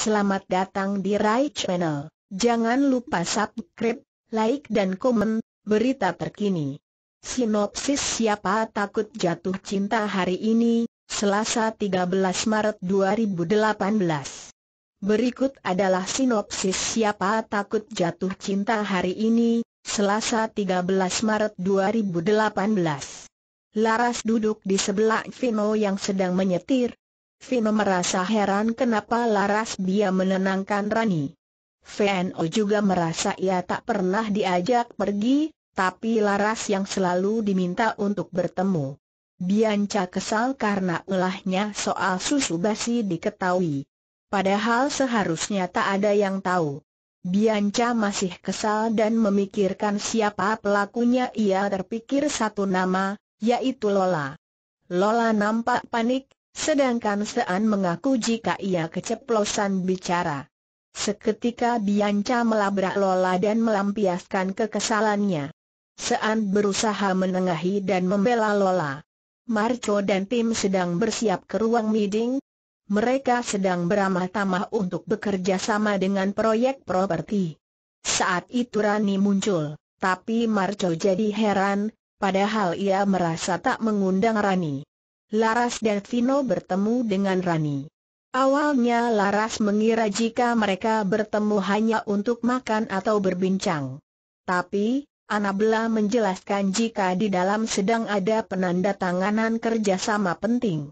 Selamat datang di Rai Channel. Jangan lupa subscribe, like dan komen, berita terkini. Sinopsis Siapa Takut Jatuh Cinta hari ini, Selasa 13 Maret 2018. Berikut adalah sinopsis Siapa Takut Jatuh Cinta hari ini, Selasa 13 Maret 2018. Laras duduk di sebelah Vino yang sedang menyetir, Vino merasa heran kenapa laras dia menenangkan Rani. Vno juga merasa ia tak pernah diajak pergi, tapi laras yang selalu diminta untuk bertemu. Bianca kesal karena ulahnya soal susu basi diketahui. Padahal seharusnya tak ada yang tahu. Bianca masih kesal dan memikirkan siapa pelakunya ia terpikir satu nama, yaitu Lola. Lola nampak panik, Sedangkan Sean mengaku jika ia keceplosan bicara. Seketika Bianca melabrak Lola dan melampiaskan kekesalannya. Sean berusaha menengahi dan membela Lola. Marco dan tim sedang bersiap ke ruang meeting. Mereka sedang beramah-tamah untuk bekerja sama dengan proyek properti. Saat itu Rani muncul, tapi Marco jadi heran, padahal ia merasa tak mengundang Rani. Laras dan Vino bertemu dengan Rani. Awalnya Laras mengira jika mereka bertemu hanya untuk makan atau berbincang. Tapi, Anabla menjelaskan jika di dalam sedang ada penanda tanganan kerjasama penting.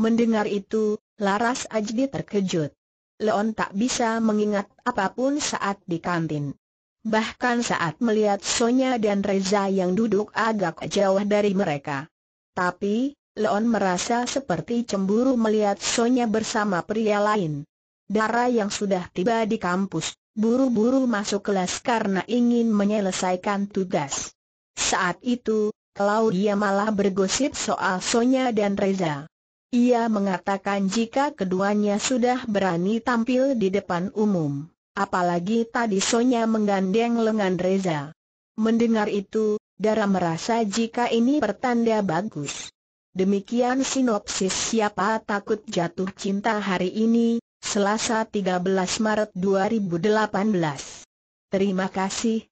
Mendengar itu, Laras Ajdi terkejut. Leon tak bisa mengingat apapun saat di kantin. Bahkan saat melihat Sonya dan Reza yang duduk agak jauh dari mereka. Tapi, Leon merasa seperti cemburu melihat Sonya bersama pria lain. Dara yang sudah tiba di kampus, buru-buru masuk kelas karena ingin menyelesaikan tugas. Saat itu, Claudia malah bergosip soal Sonya dan Reza. Ia mengatakan jika keduanya sudah berani tampil di depan umum, apalagi tadi Sonya menggandeng lengan Reza. Mendengar itu, Dara merasa jika ini pertanda bagus. Demikian sinopsis siapa takut jatuh cinta hari ini, Selasa 13 Maret 2018. Terima kasih,